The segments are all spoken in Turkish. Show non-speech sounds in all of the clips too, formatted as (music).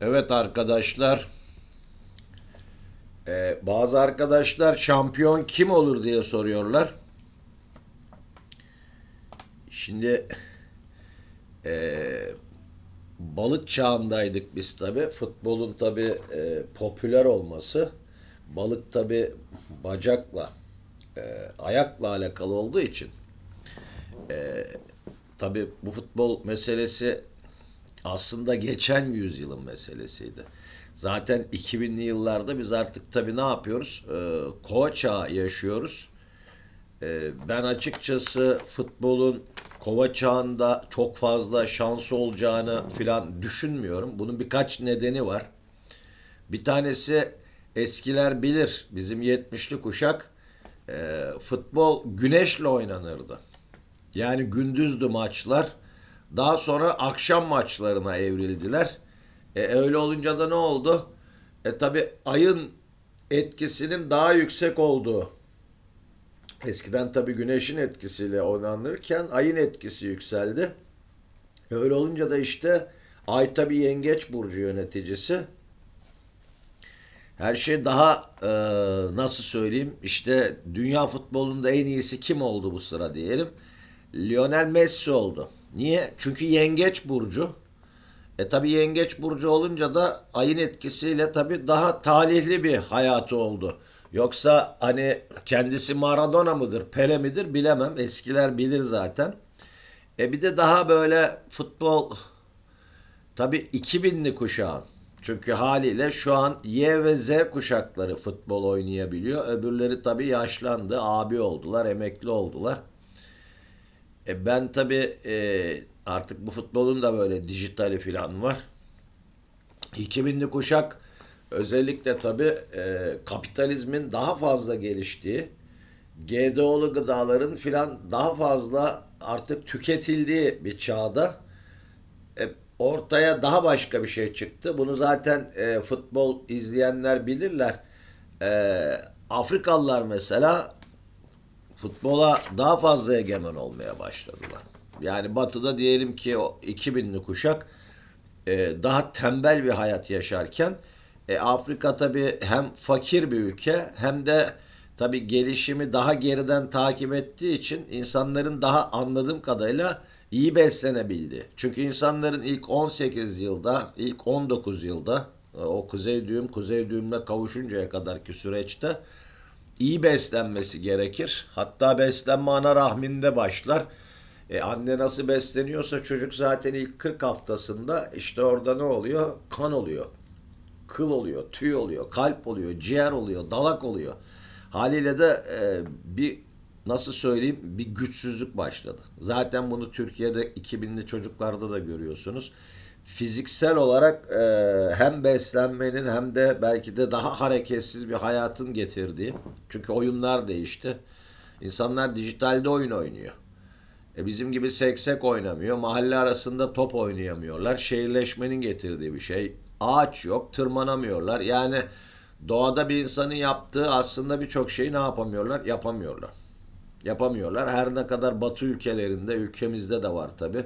Evet arkadaşlar. Ee, bazı arkadaşlar şampiyon kim olur diye soruyorlar. Şimdi e, balık çağındaydık biz tabi. Futbolun tabi e, popüler olması. Balık tabi bacakla, e, ayakla alakalı olduğu için. E, tabi bu futbol meselesi aslında geçen yüzyılın meselesiydi. Zaten 2000'li yıllarda biz artık tabii ne yapıyoruz? Ee, koça yaşıyoruz. Ee, ben açıkçası futbolun kova çağında çok fazla şans olacağını filan düşünmüyorum. Bunun birkaç nedeni var. Bir tanesi eskiler bilir bizim 70'li kuşak e, futbol güneşle oynanırdı. Yani gündüzdü maçlar daha sonra akşam maçlarına evrildiler. E, öyle olunca da ne oldu? E tabi ayın etkisinin daha yüksek olduğu. Eskiden tabi güneşin etkisiyle oynanırken ayın etkisi yükseldi. E, öyle olunca da işte ay tabi yengeç burcu yöneticisi. Her şey daha e, nasıl söyleyeyim işte dünya futbolunda en iyisi kim oldu bu sıra diyelim. Lionel Messi oldu. Niye? Çünkü yengeç burcu. E tabi yengeç burcu olunca da ayın etkisiyle tabi daha talihli bir hayatı oldu. Yoksa hani kendisi Maradona mıdır, Pele midir bilemem. Eskiler bilir zaten. E bir de daha böyle futbol tabi 2000'li kuşağın. Çünkü haliyle şu an Y ve Z kuşakları futbol oynayabiliyor. Öbürleri tabi yaşlandı, abi oldular, emekli oldular. E ben tabii e, artık bu futbolun da böyle dijitali falan var. 2000'li kuşak özellikle tabii e, kapitalizmin daha fazla geliştiği, GDO'lu gıdaların filan daha fazla artık tüketildiği bir çağda e, ortaya daha başka bir şey çıktı. Bunu zaten e, futbol izleyenler bilirler. E, Afrikalılar mesela futbola daha fazla egemen olmaya başladılar. Yani batıda diyelim ki o 2000'li kuşak e, daha tembel bir hayat yaşarken e, Afrika tabi hem fakir bir ülke hem de tabi gelişimi daha geriden takip ettiği için insanların daha anladığım kadarıyla iyi beslenebildi. Çünkü insanların ilk 18 yılda, ilk 19 yılda e, o kuzey düğüm kuzey düğümle kavuşuncaya kadarki süreçte iyi beslenmesi gerekir. Hatta beslenme ana rahminde başlar. E, anne nasıl besleniyorsa çocuk zaten ilk 40 haftasında işte orada ne oluyor? Kan oluyor, kıl oluyor, tüy oluyor, kalp oluyor, ciğer oluyor, dalak oluyor. Haliyle de e, bir nasıl söyleyeyim bir güçsüzlük başladı. Zaten bunu Türkiye'de 2000'li çocuklarda da görüyorsunuz fiziksel olarak e, hem beslenmenin hem de belki de daha (laughs) hareketsiz bir hayatın getirdiği. Çünkü oyunlar değişti. İnsanlar dijitalde oyun oynuyor. E bizim gibi seksek oynamıyor. Mahalle arasında top oynayamıyorlar. Şehirleşmenin getirdiği bir şey. Ağaç yok, tırmanamıyorlar. Yani doğada bir insanın yaptığı aslında birçok şeyi ne yapamıyorlar? Yapamıyorlar. Yapamıyorlar. Her ne kadar batı ülkelerinde, ülkemizde de var tabii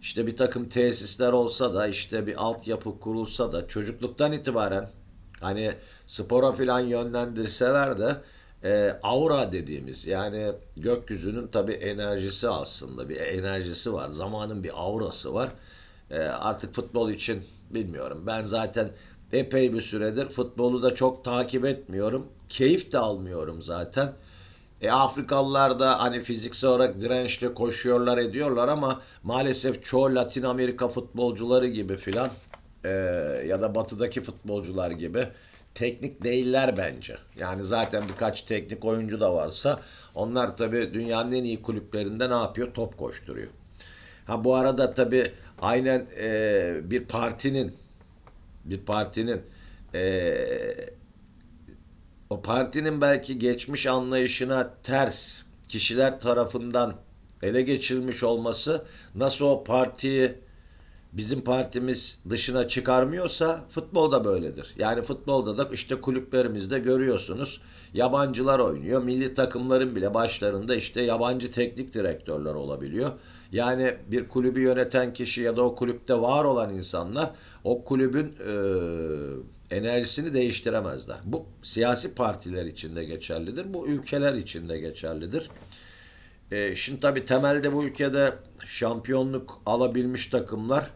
işte bir takım tesisler olsa da işte bir altyapı kurulsa da çocukluktan itibaren hani spora filan yönlendirseler de e, aura dediğimiz yani gökyüzünün tabi enerjisi aslında bir enerjisi var. Zamanın bir aurası var. E, artık futbol için bilmiyorum. Ben zaten epey bir süredir futbolu da çok takip etmiyorum. Keyif de almıyorum zaten. E, Afrikalılar da hani fiziksel olarak dirençli koşuyorlar ediyorlar ama maalesef çoğu Latin Amerika futbolcuları gibi filan e, ya da batıdaki futbolcular gibi teknik değiller bence. Yani zaten birkaç teknik oyuncu da varsa onlar tabii dünyanın en iyi kulüplerinde ne yapıyor? Top koşturuyor. Ha bu arada tabii aynen e, bir partinin bir partinin e, o partinin belki geçmiş anlayışına ters kişiler tarafından ele geçirilmiş olması nasıl o partiyi bizim partimiz dışına çıkarmıyorsa futbolda böyledir. Yani futbolda da işte kulüplerimizde görüyorsunuz yabancılar oynuyor. Milli takımların bile başlarında işte yabancı teknik direktörler olabiliyor. Yani bir kulübü yöneten kişi ya da o kulüpte var olan insanlar o kulübün e, enerjisini değiştiremezler. Bu siyasi partiler içinde geçerlidir. Bu ülkeler içinde geçerlidir. E, şimdi tabii temelde bu ülkede şampiyonluk alabilmiş takımlar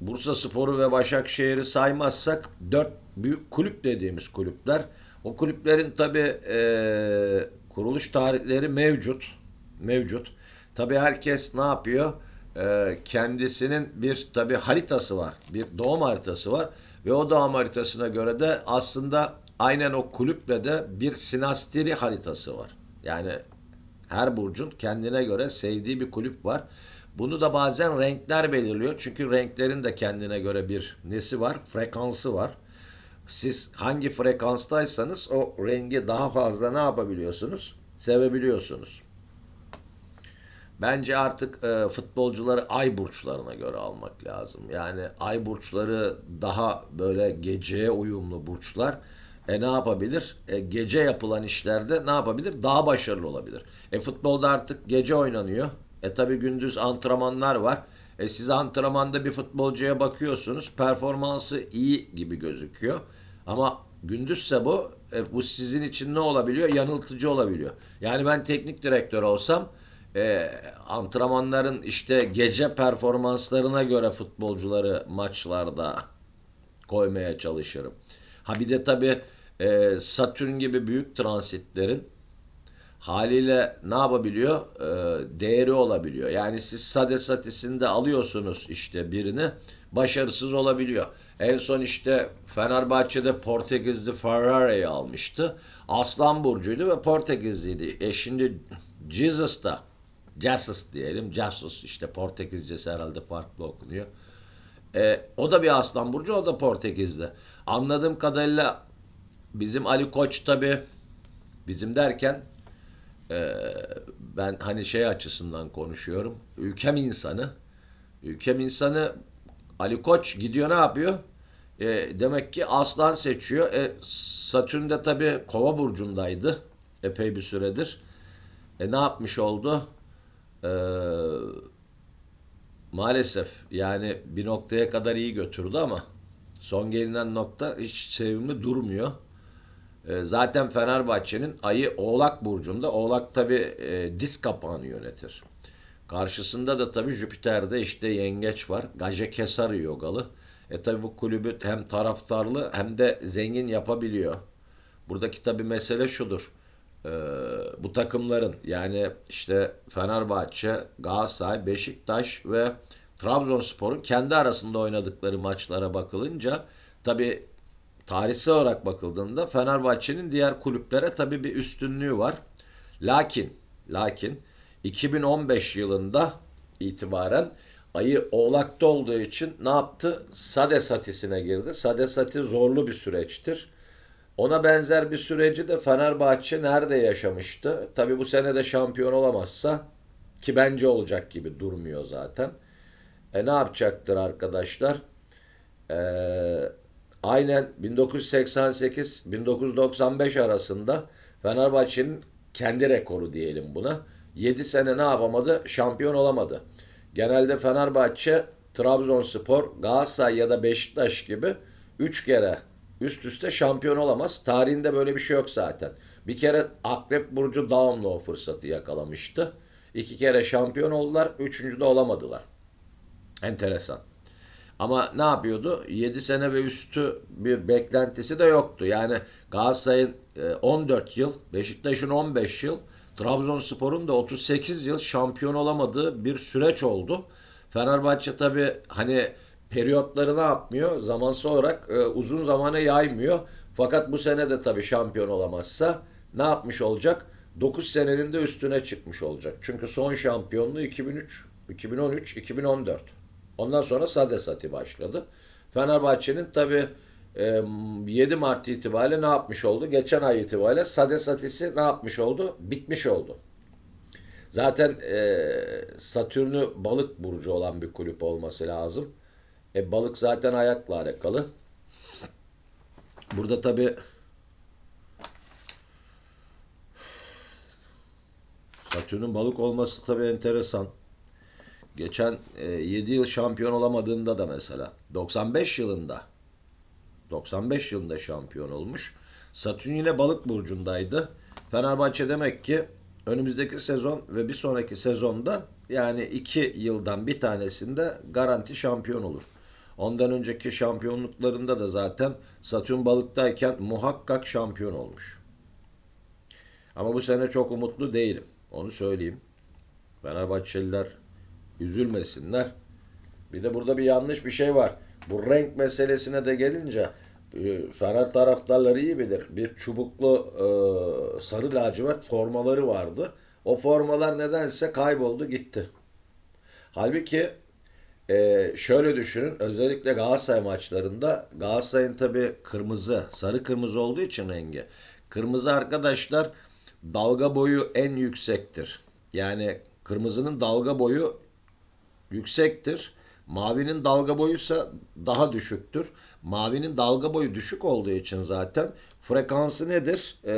Bursa Sporu ve Başakşehir'i saymazsak dört büyük kulüp dediğimiz kulüpler. O kulüplerin tabi e, kuruluş tarihleri mevcut. Mevcut. Tabi herkes ne yapıyor? E, kendisinin bir tabi haritası var. Bir doğum haritası var. Ve o doğum haritasına göre de aslında aynen o kulüple de bir sinastiri haritası var. Yani her burcun kendine göre sevdiği bir kulüp var. Bunu da bazen renkler belirliyor. Çünkü renklerin de kendine göre bir nesi var? Frekansı var. Siz hangi frekanstaysanız o rengi daha fazla ne yapabiliyorsunuz? Sevebiliyorsunuz. Bence artık e, futbolcuları ay burçlarına göre almak lazım. Yani ay burçları daha böyle geceye uyumlu burçlar. E ne yapabilir? E, gece yapılan işlerde ne yapabilir? Daha başarılı olabilir. E futbolda artık gece oynanıyor. E tabi gündüz antrenmanlar var. E siz antrenmanda bir futbolcuya bakıyorsunuz performansı iyi gibi gözüküyor. Ama gündüzse bu e, bu sizin için ne olabiliyor? Yanıltıcı olabiliyor. Yani ben teknik direktör olsam e, antrenmanların işte gece performanslarına göre futbolcuları maçlarda koymaya çalışırım. Ha bir de tabii e, Satürn gibi büyük transitlerin haliyle ne yapabiliyor? E, değeri olabiliyor. Yani siz sade satisinde alıyorsunuz işte birini başarısız olabiliyor. En son işte Fenerbahçe'de Portekizli Ferrari'yi almıştı. Aslan Burcu'ydu ve Portekizliydi. E şimdi Jesus'ta Casus diyelim. Casus işte Portekizcesi herhalde farklı okunuyor. E, o da bir Aslan Burcu o da Portekizli. Anladığım kadarıyla bizim Ali Koç tabi bizim derken ee, ben hani şey açısından konuşuyorum. Ülkem insanı. Ülkem insanı Ali Koç gidiyor ne yapıyor? E, demek ki aslan seçiyor. E, Satürn de tabii kova burcundaydı epey bir süredir. E, ne yapmış oldu? E, maalesef yani bir noktaya kadar iyi götürdü ama son gelinen nokta hiç sevimli durmuyor. Ee, zaten Fenerbahçe'nin ayı Oğlak Burcu'nda. Oğlak tabi e, diz kapağını yönetir. Karşısında da tabi Jüpiter'de işte yengeç var. Gaje Kesarı yogalı. E tabi bu kulübü hem taraftarlı hem de zengin yapabiliyor. Buradaki tabi mesele şudur. E, bu takımların yani işte Fenerbahçe, Galatasaray, Beşiktaş ve Trabzonspor'un kendi arasında oynadıkları maçlara bakılınca tabi tarihsel olarak bakıldığında Fenerbahçe'nin diğer kulüplere tabi bir üstünlüğü var. Lakin lakin 2015 yılında itibaren ayı oğlakta olduğu için ne yaptı? Sade satisine girdi. Sade sati zorlu bir süreçtir. Ona benzer bir süreci de Fenerbahçe nerede yaşamıştı? Tabi bu sene de şampiyon olamazsa ki bence olacak gibi durmuyor zaten. E ne yapacaktır arkadaşlar? Eee aynen 1988-1995 arasında Fenerbahçe'nin kendi rekoru diyelim buna. 7 sene ne yapamadı? Şampiyon olamadı. Genelde Fenerbahçe, Trabzonspor, Galatasaray ya da Beşiktaş gibi 3 kere üst üste şampiyon olamaz. Tarihinde böyle bir şey yok zaten. Bir kere Akrep Burcu Downlow o fırsatı yakalamıştı. İki kere şampiyon oldular, üçüncü de olamadılar. Enteresan. Ama ne yapıyordu? 7 sene ve üstü bir beklentisi de yoktu. Yani Galatasaray'ın 14 e, yıl, Beşiktaş'ın 15 yıl, Trabzonspor'un da 38 yıl şampiyon olamadığı bir süreç oldu. Fenerbahçe tabi hani periyotları ne yapmıyor? Zamansal olarak e, uzun zamana yaymıyor. Fakat bu sene de tabi şampiyon olamazsa ne yapmış olacak? 9 senenin de üstüne çıkmış olacak. Çünkü son şampiyonluğu 2003, 2013, 2014. Ondan sonra Sade Sati başladı. Fenerbahçe'nin tabi 7 e, Mart itibariyle ne yapmış oldu? Geçen ay itibariyle Sade Satisi ne yapmış oldu? Bitmiş oldu. Zaten e, Satürn'ü balık burcu olan bir kulüp olması lazım. E, balık zaten ayakla alakalı. Burada tabi Satürn'ün balık olması tabi enteresan. Geçen e, 7 yıl şampiyon olamadığında da mesela 95 yılında 95 yılında şampiyon olmuş. Satürn yine balık burcundaydı. Fenerbahçe demek ki önümüzdeki sezon ve bir sonraki sezonda yani 2 yıldan bir tanesinde garanti şampiyon olur. Ondan önceki şampiyonluklarında da zaten Satürn balıktayken muhakkak şampiyon olmuş. Ama bu sene çok umutlu değilim. Onu söyleyeyim. Fenerbahçeliler Üzülmesinler. Bir de burada bir yanlış bir şey var. Bu renk meselesine de gelince e, Fener taraftarları iyi bilir. Bir çubuklu e, sarı lacivert formaları vardı. O formalar nedense kayboldu gitti. Halbuki e, şöyle düşünün özellikle Galatasaray maçlarında Galatasaray'ın tabi kırmızı sarı kırmızı olduğu için rengi. Kırmızı arkadaşlar dalga boyu en yüksektir. Yani kırmızının dalga boyu yüksektir. Mavinin dalga boyu ise daha düşüktür. Mavinin dalga boyu düşük olduğu için zaten frekansı nedir? Ee,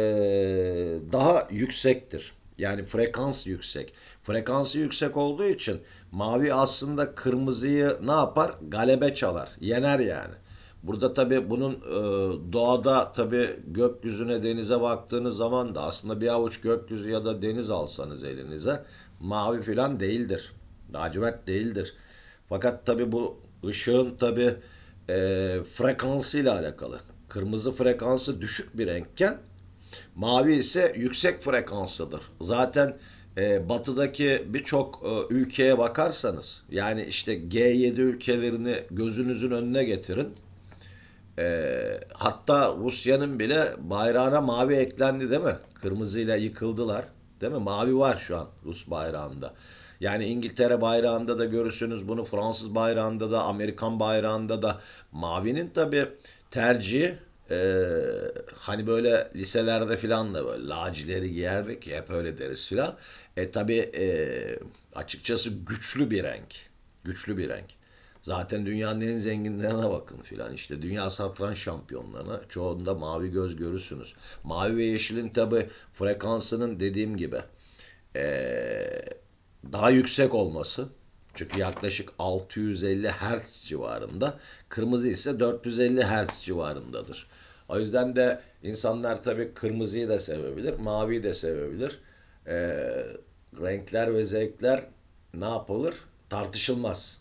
daha yüksektir. Yani frekans yüksek. Frekansı yüksek olduğu için mavi aslında kırmızıyı ne yapar? Galebe çalar. Yener yani. Burada tabi bunun e, doğada tabi gökyüzüne denize baktığınız zaman da aslında bir avuç gökyüzü ya da deniz alsanız elinize mavi filan değildir lacivert değildir. Fakat tabi bu ışığın tabi e, frekansıyla alakalı. Kırmızı frekansı düşük bir renkken mavi ise yüksek frekanslıdır. Zaten e, batıdaki birçok e, ülkeye bakarsanız yani işte G7 ülkelerini gözünüzün önüne getirin. E, hatta Rusya'nın bile bayrağına mavi eklendi değil mi? Kırmızıyla yıkıldılar. Değil mi? Mavi var şu an Rus bayrağında. Yani İngiltere bayrağında da görürsünüz bunu Fransız bayrağında da Amerikan bayrağında da. Mavinin tabi tercihi ee, hani böyle liselerde filan da böyle lacileri giyerdik hep öyle deriz filan. E tabi e, açıkçası güçlü bir renk. Güçlü bir renk. Zaten dünyanın en zenginlerine bakın filan işte dünya satranç şampiyonlarına çoğunda mavi göz görürsünüz. Mavi ve yeşilin tabi frekansının dediğim gibi e, daha yüksek olması çünkü yaklaşık 650 Hz civarında kırmızı ise 450 Hz civarındadır. O yüzden de insanlar tabii kırmızıyı da sevebilir, maviyi de sevebilir. E, renkler ve zevkler ne yapılır? Tartışılmaz.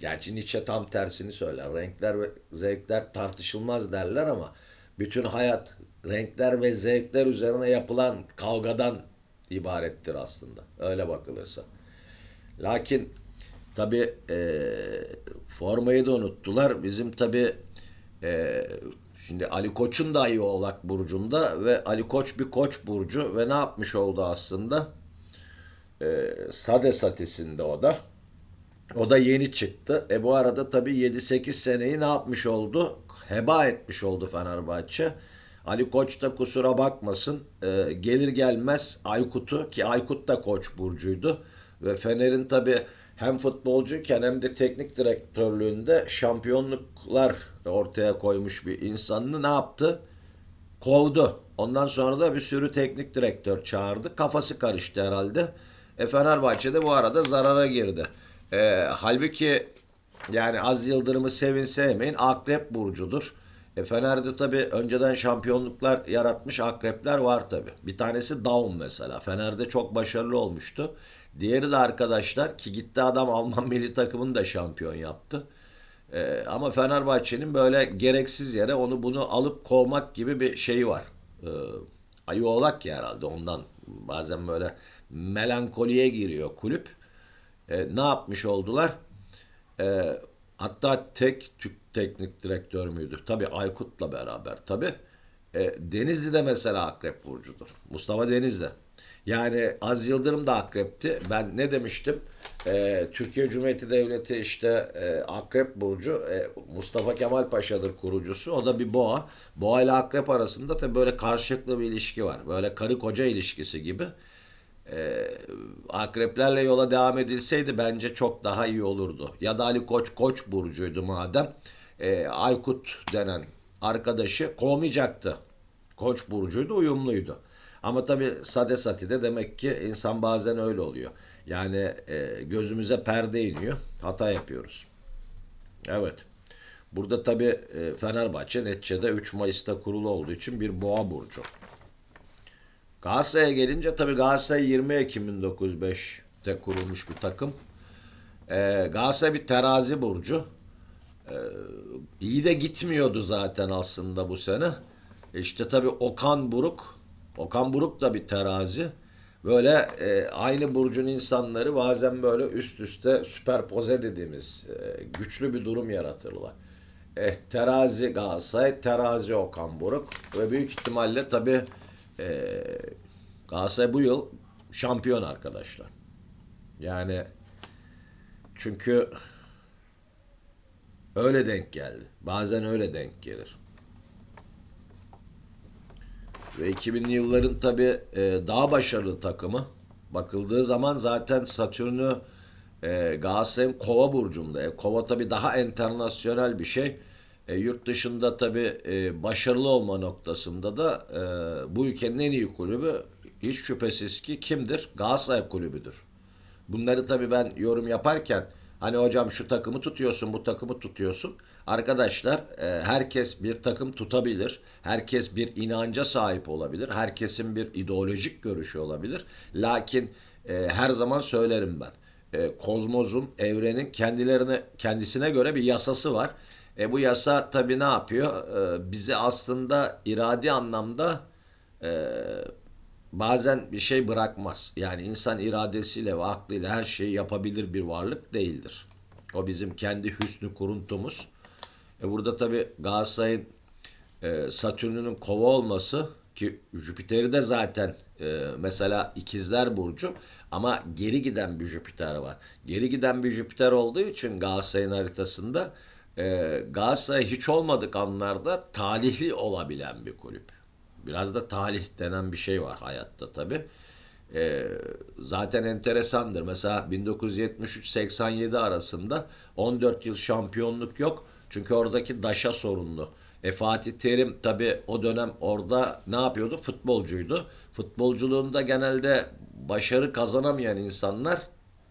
Gerçi Nietzsche tam tersini söyler. Renkler ve zevkler tartışılmaz derler ama bütün hayat renkler ve zevkler üzerine yapılan kavgadan ibarettir aslında. Öyle bakılırsa. Lakin tabi e, formayı da unuttular. Bizim tabi e, şimdi Ali Koç'un da iyi Oğlak Burcu'nda ve Ali Koç bir Koç Burcu ve ne yapmış oldu aslında? E, Sade Satisi'nde o da. O da yeni çıktı. E bu arada tabi 7-8 seneyi ne yapmış oldu? Heba etmiş oldu Fenerbahçe. Ali Koç da kusura bakmasın e, gelir gelmez Aykut'u ki Aykut da Koç burcuydu ve Fener'in tabi hem futbolcuyken hem de teknik direktörlüğünde şampiyonluklar ortaya koymuş bir insanını ne yaptı? Kovdu. Ondan sonra da bir sürü teknik direktör çağırdı. Kafası karıştı herhalde. E Fenerbahçe'de bu arada zarara girdi. E, halbuki yani az Yıldırım'ı sevin sevmeyin Akrep Burcu'dur. E Fener'de tabi önceden şampiyonluklar yaratmış akrepler var tabi. Bir tanesi Daum mesela. Fener'de çok başarılı olmuştu. Diğeri de arkadaşlar ki gitti adam Alman (laughs) milli takımını da şampiyon yaptı. E, ama Fenerbahçe'nin böyle gereksiz yere onu bunu alıp kovmak gibi bir şeyi var. E, ayı oğlak ya herhalde ondan. Bazen böyle melankoliye giriyor kulüp. E, ne yapmış oldular? E, hatta tek tük teknik direktör müydü? Tabii Aykut'la beraber tabii. E, Denizli de mesela akrep burcudur. Mustafa Denizli. Yani Az Yıldırım da akrepti. Ben ne demiştim? E, Türkiye Cumhuriyeti Devleti işte e, akrep burcu. E, Mustafa Kemal Paşa'dır kurucusu. O da bir boğa. Boğa ile akrep arasında tabii böyle karşılıklı bir ilişki var. Böyle karı koca ilişkisi gibi. E, akreplerle yola devam edilseydi bence çok daha iyi olurdu. Ya da Ali Koç Koç burcuydu madem e, Aykut denen arkadaşı kovmayacaktı. Koç burcuydu, uyumluydu. Ama tabi sade sati de demek ki insan bazen öyle oluyor. Yani e, gözümüze perde iniyor. Hata yapıyoruz. Evet. Burada tabi e, Fenerbahçe neticede 3 Mayıs'ta kurulu olduğu için bir boğa burcu. Galatasaray'a gelince tabi Galatasaray 20 Ekim 1905'te kurulmuş bir takım. E, Galatasaray bir terazi burcu. Ee, iyi de gitmiyordu zaten aslında bu sene. E işte tabii Okan Buruk. Okan Buruk da bir terazi. Böyle e, aynı burcun insanları bazen böyle üst üste süperpoze dediğimiz e, güçlü bir durum yaratırlar. Eh, terazi Galatasaray, terazi Okan Buruk ve büyük ihtimalle tabii e, Galatasaray bu yıl şampiyon arkadaşlar. Yani çünkü Öyle denk geldi. Bazen öyle denk gelir. Ve 2000'li yılların tabi e, daha başarılı takımı. Bakıldığı zaman zaten Satürn'ü e, Galatasaray'ın kova burcunda. E, kova tabi daha internasyonel bir şey. E, yurt dışında tabi e, başarılı olma noktasında da e, bu ülkenin en iyi kulübü hiç şüphesiz ki kimdir? Galatasaray kulübüdür. Bunları tabi ben yorum yaparken Hani hocam şu takımı tutuyorsun, bu takımı tutuyorsun. Arkadaşlar e, herkes bir takım tutabilir. Herkes bir inanca sahip olabilir. Herkesin bir ideolojik görüşü olabilir. Lakin e, her zaman söylerim ben. E, kozmozun, evrenin kendilerine kendisine göre bir yasası var. E, bu yasa tabii ne yapıyor? E, bizi aslında iradi anlamda e, bazen bir şey bırakmaz. Yani insan iradesiyle ve aklıyla her şeyi yapabilir bir varlık değildir. O bizim kendi hüsnü kuruntumuz. E burada tabi Galatasaray'ın e, Satürn'ünün kova olması ki Jüpiter'i de zaten e, mesela ikizler burcu ama geri giden bir Jüpiter var. Geri giden bir Jüpiter olduğu için Galatasaray'ın haritasında e, Galatasaray hiç olmadık anlarda talihli olabilen bir kulüp. Biraz da talih denen bir şey var hayatta tabi E, ee, zaten enteresandır. Mesela 1973-87 arasında 14 yıl şampiyonluk yok. Çünkü oradaki daşa sorunlu. E Fatih Terim tabi o dönem orada ne yapıyordu? Futbolcuydu. Futbolculuğunda genelde başarı kazanamayan insanlar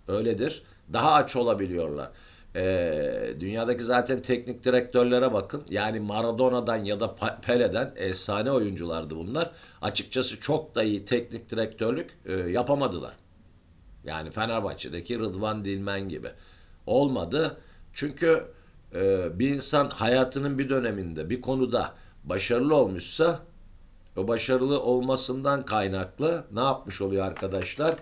öyledir. Daha aç olabiliyorlar. E, dünyadaki zaten teknik direktörlere bakın. Yani Maradona'dan ya da Pele'den efsane oyunculardı bunlar. Açıkçası çok da iyi teknik direktörlük e, yapamadılar. Yani Fenerbahçe'deki Rıdvan Dilmen gibi. Olmadı. Çünkü e, bir insan hayatının bir döneminde bir konuda başarılı olmuşsa o başarılı olmasından kaynaklı ne yapmış oluyor arkadaşlar?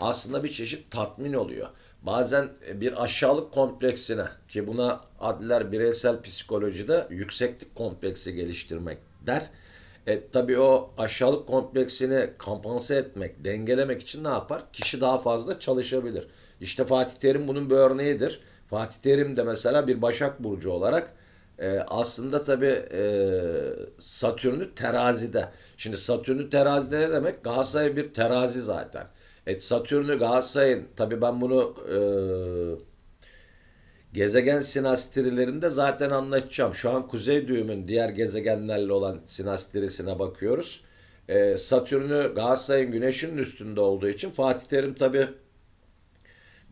Aslında bir çeşit tatmin oluyor bazen e, bir aşağılık kompleksine ki buna adler bireysel psikolojide yükseklik kompleksi geliştirmek der. E, tabii o aşağılık kompleksini kampanse etmek, dengelemek için ne yapar? Kişi daha fazla çalışabilir. İşte Fatih Terim bunun bir örneğidir. Fatih Terim de mesela bir Başak Burcu olarak e, aslında tabii e, Satürn'ü terazide. Şimdi Satürn'ü terazide ne demek? Galatasaray bir terazi zaten. E, Satürn'ü Galatasaray'ın tabi ben bunu e, gezegen sinastrilerinde zaten anlatacağım. Şu an kuzey düğümün diğer gezegenlerle olan sinastirisine bakıyoruz. E, Satürn'ü Galatasaray'ın güneşinin üstünde olduğu için Fatih Terim tabi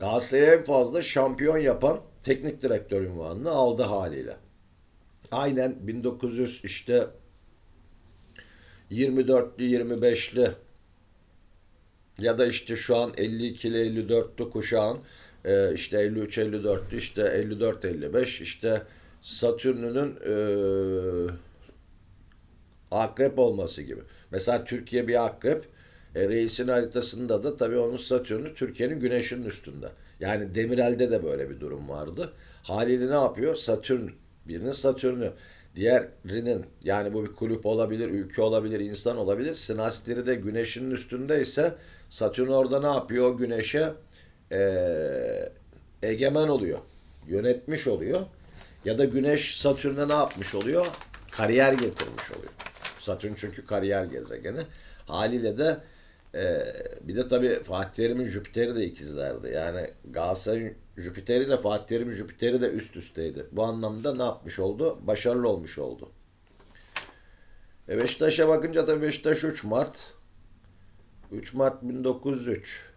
Galatasaray'ı en fazla şampiyon yapan teknik direktör ünvanını aldı haliyle. Aynen 1900 işte 24'lü 25'li ya da işte şu an 52 ile 54'lü kuşağın e, işte 53 54 işte 54 55 işte Satürn'ünün e, akrep olması gibi. Mesela Türkiye bir akrep. E, reisin haritasında da tabii onun Satürn'ü Türkiye'nin güneşinin üstünde. Yani Demirel'de de böyle bir durum vardı. Haliyle ne yapıyor? Satürn. Birinin Satürn'ü diğerinin yani bu bir kulüp olabilir, ülke olabilir, insan olabilir. Sinastiri de güneşin üstünde ise Satürn orada ne yapıyor? Güneşe e, egemen oluyor. Yönetmiş oluyor. Ya da güneş Satürn'e ne yapmış oluyor? Kariyer getirmiş oluyor. Satürn çünkü kariyer gezegeni. Haliyle de ee, bir de tabii Fatih Terim'in Jüpiter'i de ikizlerdi. Yani Galatasaray'ın Jüpiter'i de Fatih Terim'in Jüpiter'i de üst üsteydi. Bu anlamda ne yapmış oldu? Başarılı olmuş oldu. E Beşiktaş'a bakınca tabii Beşiktaş 3 Mart. 3 Mart 1903.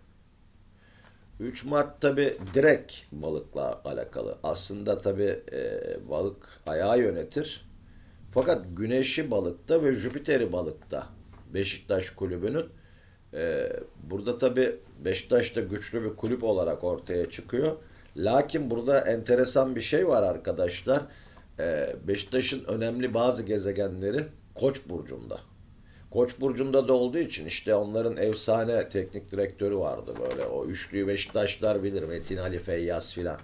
3 Mart tabi direkt balıkla alakalı. Aslında tabi e, balık ayağı yönetir. Fakat güneşi balıkta ve Jüpiter'i balıkta. Beşiktaş kulübünün ee, burada tabi Beşiktaş da güçlü bir kulüp olarak ortaya çıkıyor. Lakin burada enteresan bir şey var arkadaşlar. Ee, Beşiktaş'ın önemli bazı gezegenleri Koç burcunda. Koç burcunda da olduğu için işte onların efsane teknik direktörü vardı böyle. O üçlüyü Beşiktaşlar bilir. Metin Ali Feyyaz filan.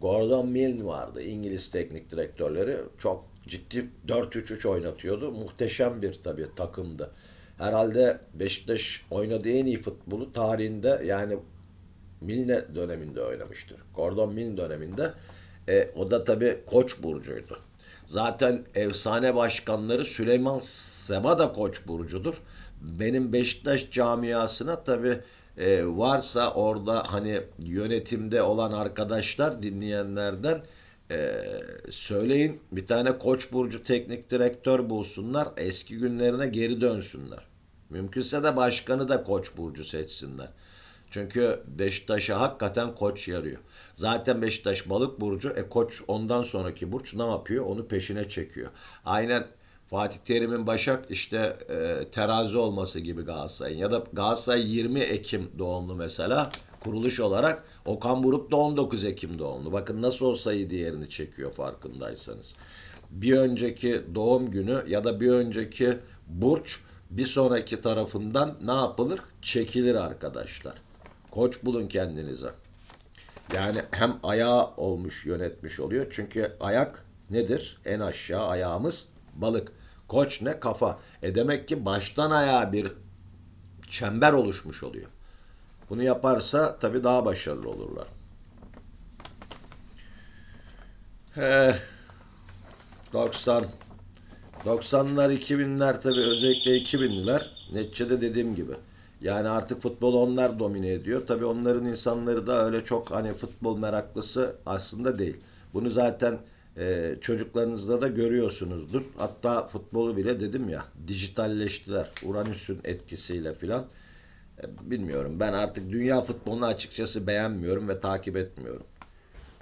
Gordon Milne vardı. İngiliz teknik direktörleri çok ciddi 4-3-3 oynatıyordu. Muhteşem bir tabii takımdı herhalde Beşiktaş oynadığı en iyi futbolu tarihinde yani Milne döneminde oynamıştır. Gordon Milne döneminde. E, o da tabii Koç burcuydu. Zaten efsane başkanları Süleyman Seba da Koç burcudur. Benim Beşiktaş camiasına tabii e, varsa orada hani yönetimde olan arkadaşlar dinleyenlerden e, söyleyin bir tane Koç burcu teknik direktör bulsunlar. Eski günlerine geri dönsünler. Mümkünse de başkanı da Koç burcu seçsinler. Çünkü Beşiktaş'a hakikaten koç yarıyor. Zaten Beşiktaş balık burcu, e koç ondan sonraki burç ne yapıyor? Onu peşine çekiyor. Aynen Fatih Terim'in Başak işte e, terazi olması gibi Galatasaray'ın ya da Galatasaray 20 Ekim doğumlu mesela kuruluş olarak Okan Buruk da 19 Ekim doğumlu. Bakın nasıl o sayı diğerini çekiyor farkındaysanız. Bir önceki doğum günü ya da bir önceki burç bir sonraki tarafından ne yapılır? Çekilir arkadaşlar. Koç bulun kendinize. Yani hem ayağı olmuş yönetmiş oluyor. Çünkü ayak nedir? En aşağı ayağımız balık. Koç ne? Kafa. E demek ki baştan ayağa bir çember oluşmuş oluyor. Bunu yaparsa tabii daha başarılı olurlar. Eh, 90 90'lar 2000'ler tabii özellikle 2000'ler neticede dediğim gibi. Yani artık futbol onlar domine ediyor. Tabii onların insanları da öyle çok hani futbol meraklısı aslında değil. Bunu zaten e, çocuklarınızda da görüyorsunuzdur. Hatta futbolu bile dedim ya dijitalleştiler. Uranüs'ün etkisiyle filan. E, bilmiyorum ben artık dünya futbolunu açıkçası beğenmiyorum ve takip etmiyorum.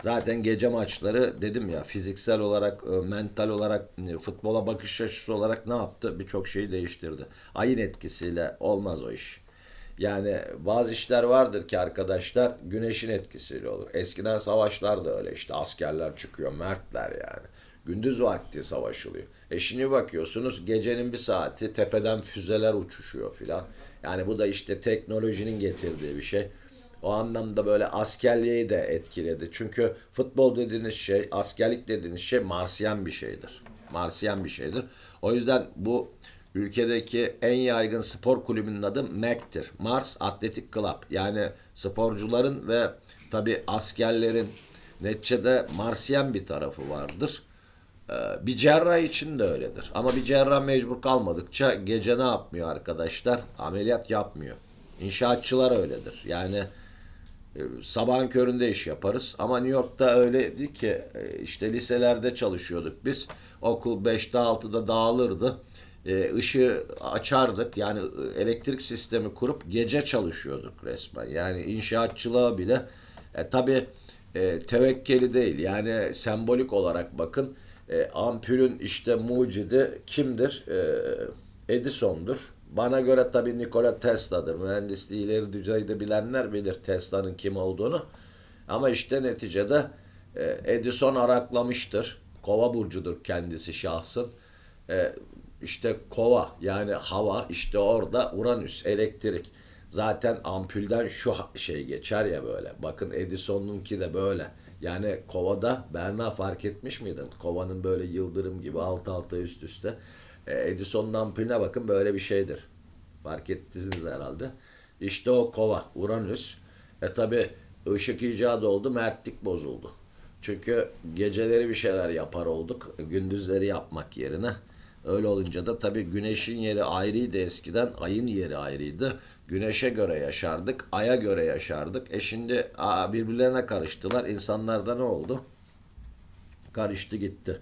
Zaten gece maçları dedim ya fiziksel olarak, e, mental olarak, e, futbola bakış açısı olarak ne yaptı? Birçok şeyi değiştirdi. Ayın etkisiyle olmaz o iş. Yani bazı işler vardır ki arkadaşlar güneşin etkisiyle olur. Eskiden savaşlar da öyle işte askerler çıkıyor, mertler yani. Gündüz vakti savaşılıyor. E şimdi bakıyorsunuz gecenin bir saati tepeden füzeler uçuşuyor filan. Yani bu da işte teknolojinin getirdiği bir şey. O anlamda böyle askerliği de etkiledi. Çünkü futbol dediğiniz şey, askerlik dediğiniz şey Marsiyen bir şeydir. Marsiyen bir şeydir. O yüzden bu ülkedeki en yaygın spor kulübünün adı MAC'tir. E Mars Atletik Club. Yani sporcuların ve tabi askerlerin neticede Marsiyen bir tarafı vardır. Ee, bir cerrah için de öyledir. Ama bir cerrah mecbur kalmadıkça gece ne yapmıyor arkadaşlar? Ameliyat yapmıyor. İnşaatçılar öyledir. Yani e, sabahın köründe iş yaparız. Ama New York'ta öyleydi ki e, işte liselerde çalışıyorduk biz. Okul 5'te 6'da dağılırdı. Işığı e, açardık yani elektrik sistemi kurup gece çalışıyorduk resmen. Yani inşaatçılığa bile e, tabii e, tevekkeli değil yani sembolik olarak bakın e, ampulün işte mucidi kimdir? E, Edison'dur. Bana göre tabii Nikola Tesla'dır. Mühendisliği ileri düzeyde bilenler bilir Tesla'nın kim olduğunu. Ama işte neticede e, Edison araklamıştır. Kova burcudur kendisi şahsın. E, işte kova yani hava işte orada Uranüs elektrik. Zaten ampülden şu şey geçer ya böyle. Bakın Edison'unki de böyle. Yani kovada Berna fark etmiş miydin? Kovanın böyle yıldırım gibi alt alta üst üste e, Edison'un ampuline bakın böyle bir şeydir. Fark ettiniz herhalde. İşte o kova, Uranüs. E tabi ışık icadı oldu, mertlik bozuldu. Çünkü geceleri bir şeyler yapar olduk. Gündüzleri yapmak yerine. Öyle olunca da tabi güneşin yeri ayrıydı eskiden. Ayın yeri ayrıydı. Güneşe göre yaşardık. Aya göre yaşardık. E şimdi aa, birbirlerine karıştılar. İnsanlarda ne oldu? Karıştı gitti.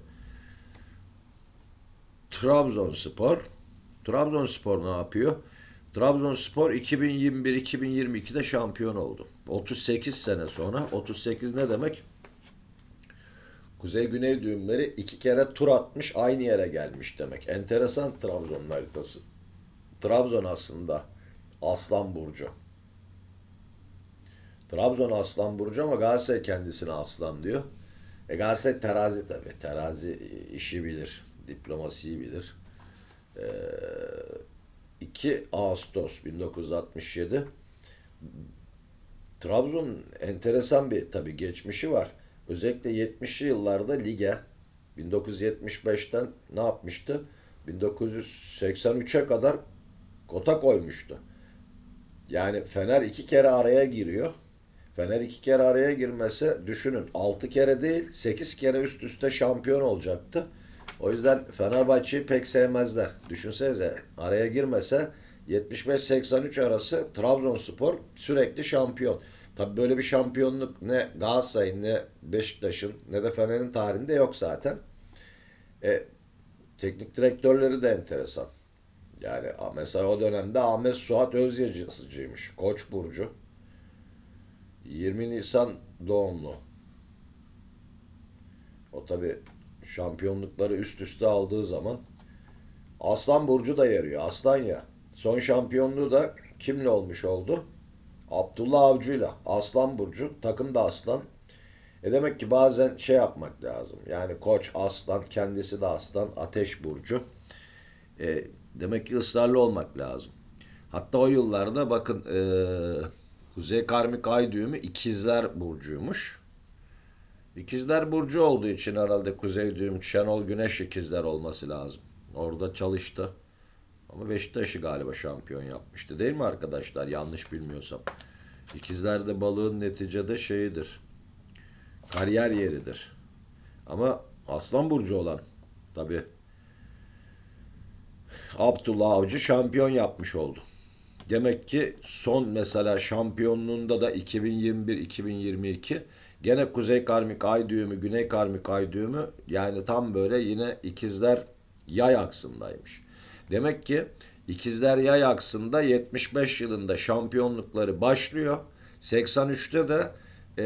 Trabzonspor. Trabzonspor ne yapıyor? Trabzonspor 2021-2022'de şampiyon oldu. 38 sene sonra. 38 ne demek? Kuzey Güney düğümleri iki kere tur atmış aynı yere gelmiş demek. Enteresan Trabzon haritası. Trabzon aslında Aslan Burcu. Trabzon Aslan Burcu ama Galatasaray kendisine Aslan diyor. E Galatasaray terazi tabii. Terazi işi bilir diplomasiyi bilir. E, ee, 2 Ağustos 1967 Trabzon enteresan bir tabi geçmişi var. Özellikle 70'li yıllarda lige 1975'ten ne yapmıştı? 1983'e kadar kota koymuştu. Yani Fener iki kere araya giriyor. Fener iki kere araya girmese düşünün 6 kere değil 8 kere üst üste şampiyon olacaktı. O yüzden Fenerbahçe'yi pek sevmezler. Düşünsenize araya girmese 75-83 arası Trabzonspor sürekli şampiyon. Tabi böyle bir şampiyonluk ne Galatasaray'ın ne Beşiktaş'ın ne de Fener'in tarihinde yok zaten. E, teknik direktörleri de enteresan. Yani mesela o dönemde Ahmet Suat Özyacı'cıymış. Koç Burcu. 20 Nisan doğumlu. O tabi şampiyonlukları üst üste aldığı zaman Aslan Burcu da yarıyor. Aslan ya. Son şampiyonluğu da kimle olmuş oldu? Abdullah Avcı'yla. Aslan Burcu. Takım da Aslan. E demek ki bazen şey yapmak lazım. Yani koç aslan, kendisi de aslan, ateş burcu. E, demek ki ısrarlı olmak lazım. Hatta o yıllarda bakın e, Kuzey Karmik Ay düğümü ikizler burcuymuş. İkizler burcu olduğu için herhalde kuzey düğüm Şenol Güneş ikizler olması lazım. Orada çalıştı. Ama Beşiktaş'ı galiba şampiyon yapmıştı değil mi arkadaşlar? Yanlış bilmiyorsam. İkizler de balığın neticede şeyidir. Kariyer yeridir. Ama Aslan Burcu olan tabi Abdullah Avcı şampiyon yapmış oldu. Demek ki son mesela şampiyonluğunda da 2021-2022 Gene kuzey karmik ay düğümü, güney karmik ay düğümü yani tam böyle yine ikizler yay aksındaymış. Demek ki ikizler yay aksında 75 yılında şampiyonlukları başlıyor. 83'te de e,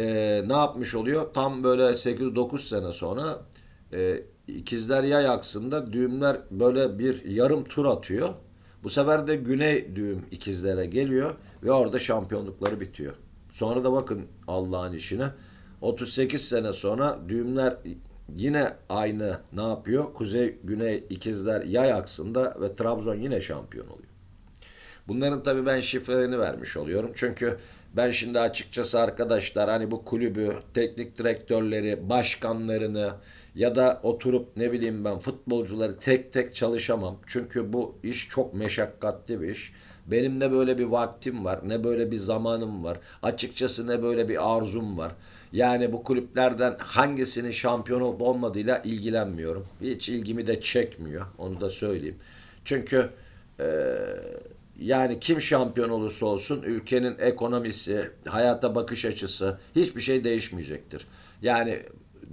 ne yapmış oluyor? Tam böyle 8-9 sene sonra e, ikizler yay aksında düğümler böyle bir yarım tur atıyor. Bu sefer de güney düğüm ikizlere geliyor ve orada şampiyonlukları bitiyor. Sonra da bakın Allah'ın işine 38 sene sonra düğümler yine aynı ne yapıyor? Kuzey, güney, ikizler yay aksında ve Trabzon yine şampiyon oluyor. Bunların tabii ben şifrelerini vermiş oluyorum. Çünkü ben şimdi açıkçası arkadaşlar hani bu kulübü, teknik direktörleri, başkanlarını, ya da oturup ne bileyim ben futbolcuları tek tek çalışamam. Çünkü bu iş çok meşakkatli bir iş. Benim ne böyle bir vaktim var, ne böyle bir zamanım var. Açıkçası ne böyle bir arzum var. Yani bu kulüplerden hangisinin şampiyon olup olmadığıyla ilgilenmiyorum. Hiç ilgimi de çekmiyor. Onu da söyleyeyim. Çünkü e, yani kim şampiyon olursa olsun ülkenin ekonomisi, hayata bakış açısı hiçbir şey değişmeyecektir. Yani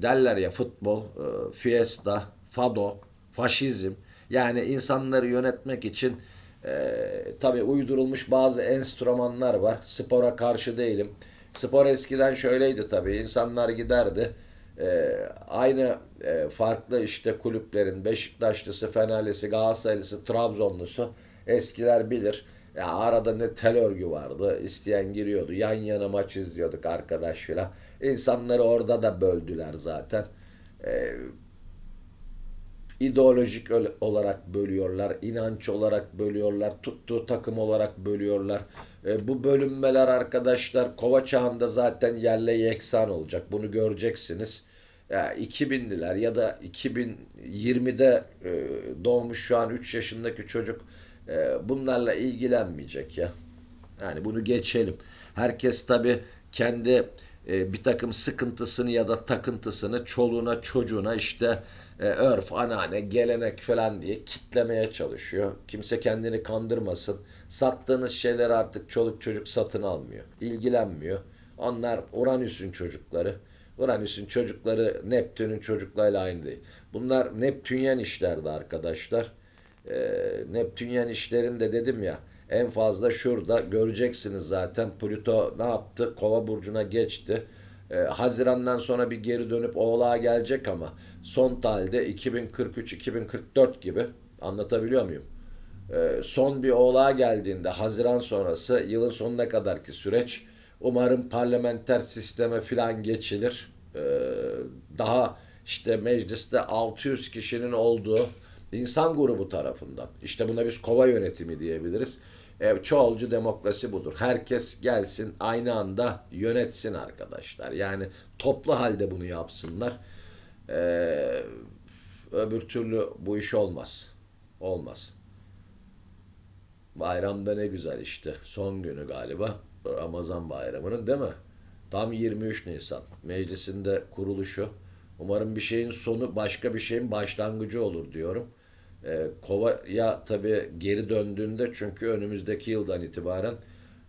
derler ya futbol, e, fiesta, fado, faşizm. Yani insanları yönetmek için e, tabi uydurulmuş bazı enstrümanlar var. Spora karşı değilim. Spor eskiden şöyleydi tabi. insanlar giderdi. E, aynı e, farklı işte kulüplerin Beşiktaşlısı, Fenerlisi, Galatasaraylısı, Trabzonlusu eskiler bilir. Ya arada ne tel örgü vardı. İsteyen giriyordu. Yan yana maç izliyorduk arkadaş filan. İnsanları orada da böldüler zaten. Ee, ideolojik olarak bölüyorlar, inanç olarak bölüyorlar, tuttuğu takım olarak bölüyorlar. E, bu bölünmeler arkadaşlar kova çağında zaten yerle yeksan olacak. Bunu göreceksiniz. Ya 2000'diler ya da 2020'de e, doğmuş şu an 3 yaşındaki çocuk e, bunlarla ilgilenmeyecek ya. Yani bunu geçelim. Herkes tabii kendi e, bir takım sıkıntısını ya da takıntısını çoluğuna çocuğuna işte e, örf, anane, gelenek falan diye kitlemeye çalışıyor. Kimse kendini kandırmasın. Sattığınız şeyler artık çoluk çocuk satın almıyor. ilgilenmiyor. Onlar Uranüs'ün çocukları. Uranüs'ün çocukları Neptün'ün çocuklarıyla aynı değil. Bunlar Neptünyen işlerdi arkadaşlar. Ee, Neptünyen işlerinde dedim ya en fazla şurada göreceksiniz zaten. Plüto ne yaptı? Kova burcuna geçti. E, Haziran'dan sonra bir geri dönüp Oğlağa gelecek ama son talde 2043-2044 gibi anlatabiliyor muyum? E, son bir Oğlağa geldiğinde Haziran sonrası yılın sonuna ki süreç umarım parlamenter sisteme filan geçilir. E, daha işte mecliste 600 kişinin olduğu insan grubu tarafından. İşte buna biz kova yönetimi diyebiliriz. E, çoğulcu demokrasi budur. Herkes gelsin aynı anda yönetsin arkadaşlar. Yani toplu halde bunu yapsınlar. E, öbür türlü bu iş olmaz. Olmaz. Bayramda ne güzel işte. Son günü galiba. Ramazan bayramının değil mi? Tam 23 Nisan. Meclisinde kuruluşu. Umarım bir şeyin sonu başka bir şeyin başlangıcı olur diyorum. E, ee, ya tabi geri döndüğünde çünkü önümüzdeki yıldan itibaren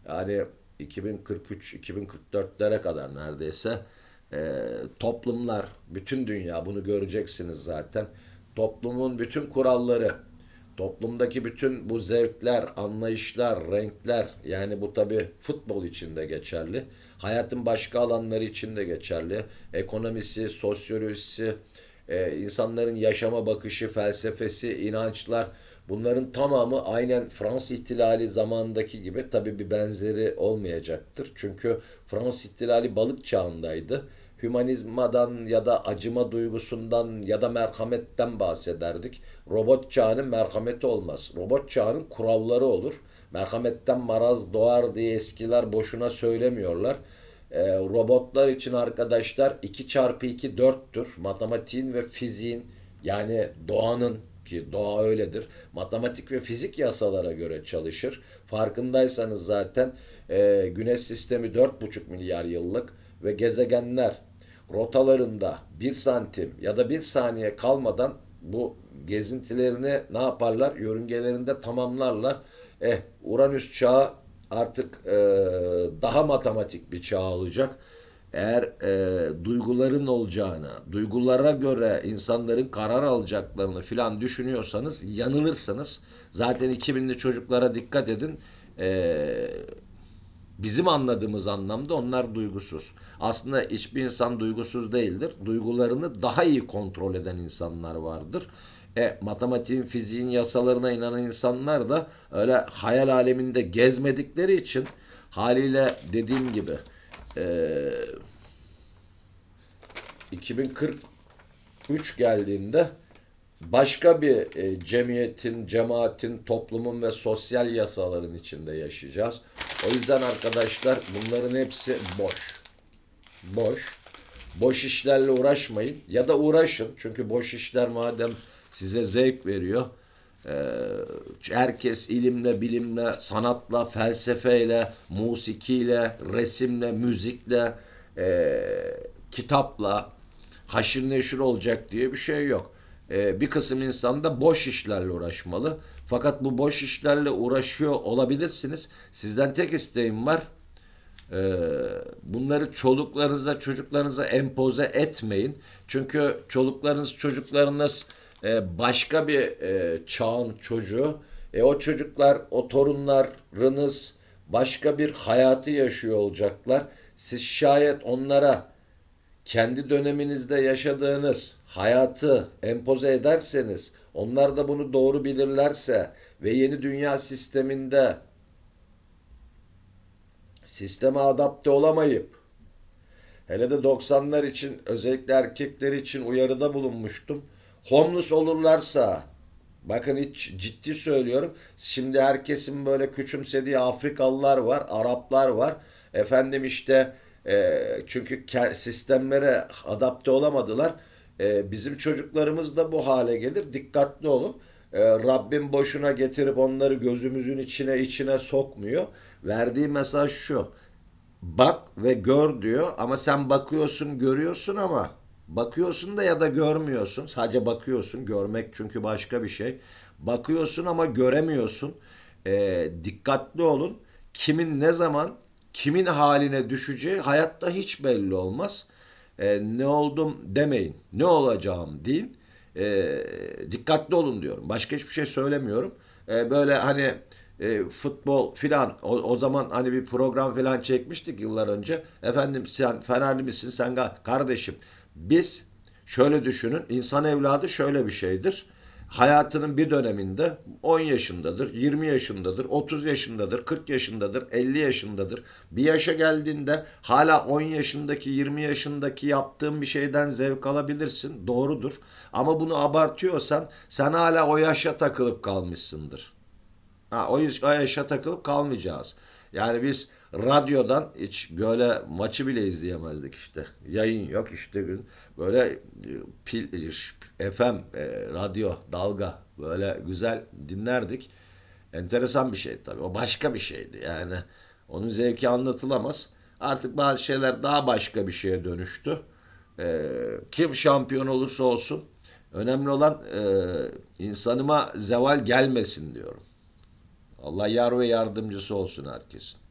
yani 2043-2044'lere kadar neredeyse e, toplumlar, bütün dünya bunu göreceksiniz zaten. Toplumun bütün kuralları, toplumdaki bütün bu zevkler, anlayışlar, renkler yani bu tabi futbol için de geçerli. Hayatın başka alanları için de geçerli. Ekonomisi, sosyolojisi, e, insanların yaşama bakışı, felsefesi, inançlar bunların tamamı aynen Fransız ihtilali zamandaki gibi tabi bir benzeri olmayacaktır. Çünkü Fransız ihtilali balık çağındaydı. Hümanizmadan ya da acıma duygusundan ya da merhametten bahsederdik. Robot çağının merhameti olmaz. Robot çağının kuralları olur. Merhametten maraz doğar diye eskiler boşuna söylemiyorlar. E, robotlar için arkadaşlar 2 çarpı 2 4'tür. Matematiğin ve fiziğin yani doğanın ki doğa öyledir. Matematik ve fizik yasalara göre çalışır. Farkındaysanız zaten e, güneş sistemi 4,5 milyar yıllık ve gezegenler rotalarında 1 santim ya da 1 saniye kalmadan bu gezintilerini ne yaparlar? Yörüngelerinde tamamlarlar. Eh Uranüs çağı artık e, daha matematik bir çağ olacak. Eğer e, duyguların olacağını, duygulara göre insanların karar alacaklarını filan düşünüyorsanız yanılırsınız. Zaten 2000'li çocuklara dikkat edin. E, bizim anladığımız anlamda onlar duygusuz. Aslında hiçbir insan duygusuz değildir. Duygularını daha iyi kontrol eden insanlar vardır. E matematiğin, fiziğin yasalarına inanan insanlar da öyle hayal aleminde gezmedikleri için haliyle dediğim gibi e, 2043 geldiğinde başka bir e, cemiyetin, cemaatin, toplumun ve sosyal yasaların içinde yaşayacağız. O yüzden arkadaşlar bunların hepsi boş. Boş. Boş işlerle uğraşmayın ya da uğraşın. Çünkü boş işler madem size zevk veriyor. Ee, herkes ilimle, bilimle, sanatla, felsefeyle, musikiyle, resimle, müzikle, ee, kitapla haşır neşir olacak diye bir şey yok. Ee, bir kısım insan da boş işlerle uğraşmalı. Fakat bu boş işlerle uğraşıyor olabilirsiniz. Sizden tek isteğim var. Bunları çoluklarınıza, çocuklarınıza empoze etmeyin. Çünkü çoluklarınız, çocuklarınız e, başka bir e, çağın çocuğu. E o çocuklar, o torunlarınız başka bir hayatı yaşıyor olacaklar. Siz şayet onlara kendi döneminizde yaşadığınız hayatı empoze ederseniz, onlar da bunu doğru bilirlerse ve yeni dünya sisteminde sisteme adapte olamayıp hele de 90'lar için özellikle erkekler için uyarıda bulunmuştum homeless olurlarsa bakın hiç ciddi söylüyorum şimdi herkesin böyle küçümsediği Afrikalılar var Araplar var efendim işte e, çünkü sistemlere adapte olamadılar e, bizim çocuklarımız da bu hale gelir dikkatli olun e, Rabbim boşuna getirip onları gözümüzün içine içine sokmuyor verdiği mesaj şu bak ve gör diyor ama sen bakıyorsun görüyorsun ama Bakıyorsun da ya da görmüyorsun. Sadece bakıyorsun. Görmek çünkü başka bir şey. Bakıyorsun ama göremiyorsun. E, dikkatli olun. Kimin ne zaman kimin haline düşeceği hayatta hiç belli olmaz. E, ne oldum demeyin. Ne olacağım deyin. E, dikkatli olun diyorum. Başka hiçbir şey söylemiyorum. E, böyle hani e, futbol filan o, o zaman hani bir program filan çekmiştik yıllar önce. Efendim sen Fenerli misin sen kardeşim biz şöyle düşünün insan evladı şöyle bir şeydir. Hayatının bir döneminde 10 yaşındadır, 20 yaşındadır, 30 yaşındadır, 40 yaşındadır, 50 yaşındadır. Bir yaşa geldiğinde hala 10 yaşındaki, 20 yaşındaki yaptığın bir şeyden zevk alabilirsin. Doğrudur. Ama bunu abartıyorsan sen hala o yaşa takılıp kalmışsındır. Ha, o, o yaşa takılıp kalmayacağız. Yani biz radyodan hiç böyle maçı bile izleyemezdik işte. Yayın yok işte gün böyle e, pil e, FM e, radyo dalga böyle güzel dinlerdik. Enteresan bir şey tabii. O başka bir şeydi yani. Onun zevki anlatılamaz. Artık bazı şeyler daha başka bir şeye dönüştü. kim şampiyon olursa olsun önemli olan insanıma zeval gelmesin diyorum. Allah yar ve yardımcısı olsun herkesin.